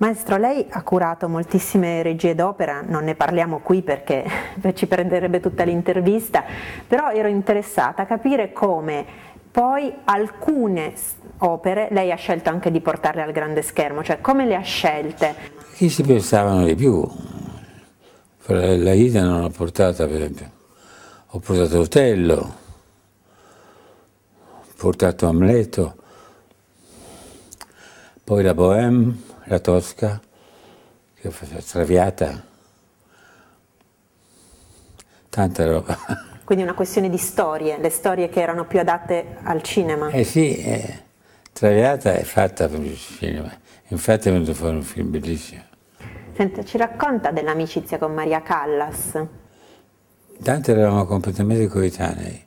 Maestro, lei ha curato moltissime regie d'opera, non ne parliamo qui perché ci prenderebbe tutta l'intervista, però ero interessata a capire come poi alcune opere lei ha scelto anche di portarle al grande schermo, cioè come le ha scelte? Chi si pensavano di più? La Ida non l'ho portata per esempio, ho portato Otello, ho portato Amleto, poi la Bohème, la Tosca, che ho straviata, tanta roba. Quindi una questione di storie, le storie che erano più adatte al cinema. Eh sì, eh, Traviata è fatta per il cinema, infatti è venuto fuori un film bellissimo. Senta, ci racconta dell'amicizia con Maria Callas? Tanto eravamo completamente coetanei,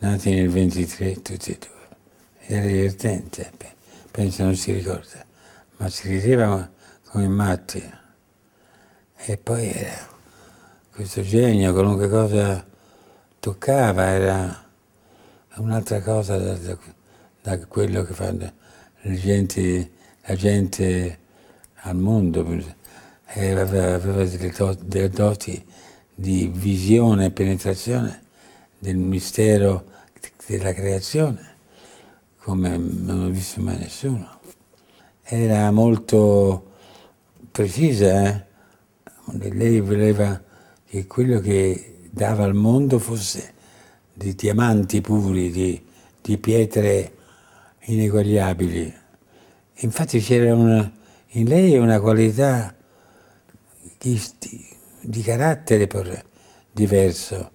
nati nel 23 tutti e due, era divertente. appena penso non si ricorda, ma si rideva come matti. E poi era questo genio, qualunque cosa toccava era un'altra cosa da, da, da, quello che fanno la gente, la gente al mondo. E aveva, delle, dot, delle doti di visione e penetrazione del mistero della creazione come non l'ho visto mai nessuno. Era molto precisa, eh? lei voleva che quello che dava al mondo fosse di diamanti puri, di, di pietre ineguagliabili. Infatti c'era una, in lei una qualità di, di carattere diverso,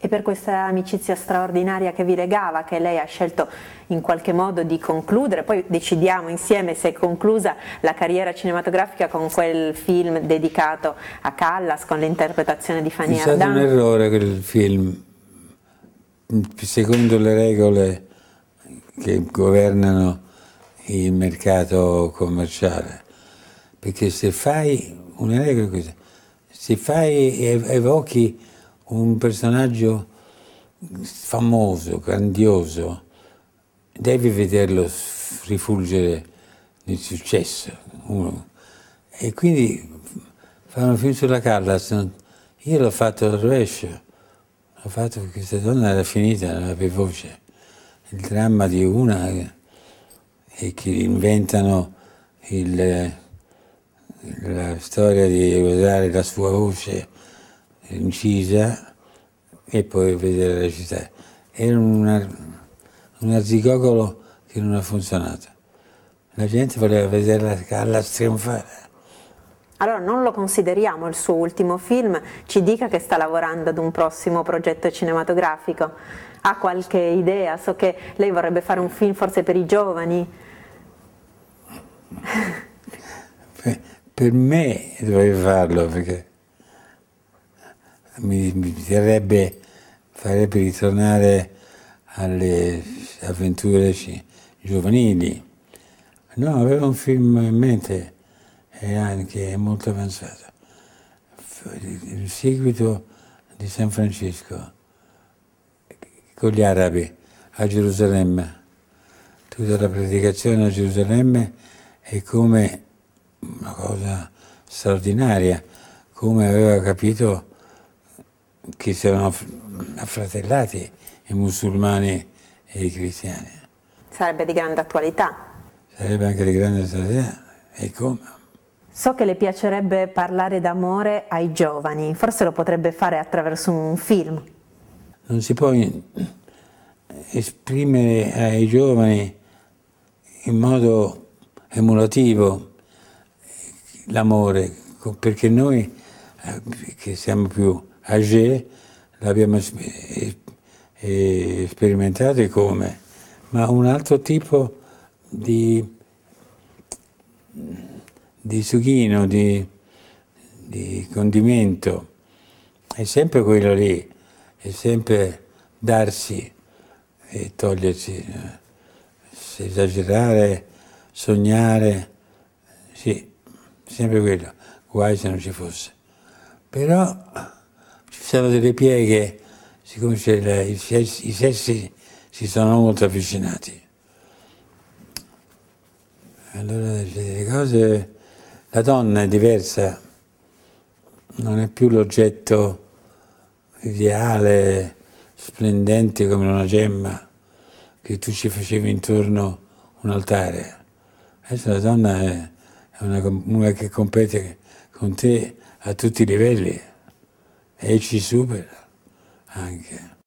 e per questa amicizia straordinaria che vi legava, che lei ha scelto in qualche modo di concludere, poi decidiamo insieme se è conclusa la carriera cinematografica con quel film dedicato a Callas, con l'interpretazione di Fanny Ardant. È stato Ardan. un errore quel film, secondo le regole che governano il mercato commerciale, perché se fai una regola così, se fai evochi un personaggio famoso, grandioso, devi vederlo rifulgere nel successo. Uno. E quindi fare un film sulla Carlas, io l'ho fatto al rovescio, ho fatto che questa donna era finita, non aveva voce. Il dramma di una è che inventano il, la storia di usare la sua voce incisa e poi vedere la città. Era una, un arzigogolo che non ha funzionato. La gente voleva vederla alla trionfare. Allora non lo consideriamo il suo ultimo film, ci dica che sta lavorando ad un prossimo progetto cinematografico. Ha qualche idea? So che lei vorrebbe fare un film forse per i giovani. Per, me doveva farlo perché mi, mi piacerebbe, farebbe ritornare alle avventure giovanili. No, avevo un film in mente e anche molto avanzato, il seguito di San Francisco con gli arabi a Gerusalemme, tutta la predicazione a Gerusalemme è come una cosa straordinaria, come aveva capito che si erano affratellati i musulmani e i cristiani. Sarebbe di grande attualità. Sarebbe anche di grande attualità, e come? So che le piacerebbe parlare d'amore ai giovani, forse lo potrebbe fare attraverso un film. Non si può esprimere ai giovani in modo emulativo l'amore, perché noi eh, che siamo più Agé l'abbiamo sperimentato come, ma un altro tipo di, di sughino, di, di condimento, è sempre quello lì, è sempre darsi e togliersi, esagerare, sognare, sì, sempre quello, guai se non ci fosse. Però c'erano delle pieghe, siccome i sessi, i sessi si sono molto avvicinati. Allora le cose, la donna è diversa, non è più l'oggetto ideale, splendente come una gemma che tu ci facevi intorno un altare. Adesso la donna è una, una che compete con te a tutti i livelli e ci supera anche.